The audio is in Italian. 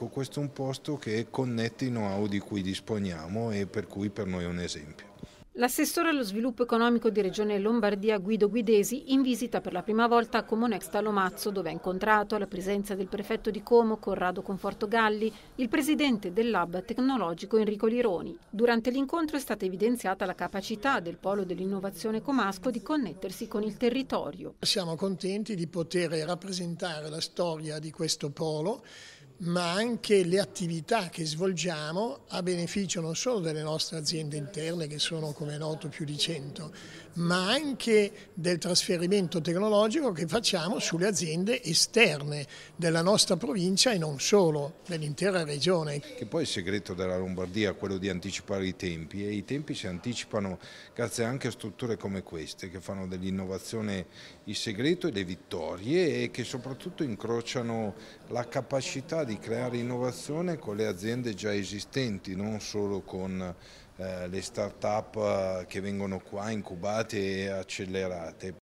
Ecco, questo è un posto che connette i know-how di cui disponiamo e per cui per noi è un esempio. L'assessore allo sviluppo economico di Regione Lombardia Guido Guidesi in visita per la prima volta a Comonex Lomazzo, dove ha incontrato la presenza del prefetto di Como Corrado Conforto Galli, il presidente del lab tecnologico Enrico Lironi. Durante l'incontro è stata evidenziata la capacità del polo dell'innovazione comasco di connettersi con il territorio. Siamo contenti di poter rappresentare la storia di questo polo ma anche le attività che svolgiamo a beneficio non solo delle nostre aziende interne, che sono come è noto più di 100, ma anche del trasferimento tecnologico che facciamo sulle aziende esterne della nostra provincia e non solo, dell'intera regione. Che poi il segreto della Lombardia è quello di anticipare i tempi e i tempi si anticipano grazie anche a strutture come queste che fanno dell'innovazione il segreto e le vittorie e che soprattutto incrociano la capacità di creare innovazione con le aziende già esistenti, non solo con eh, le start-up eh, che vengono qua incubate e accelerate,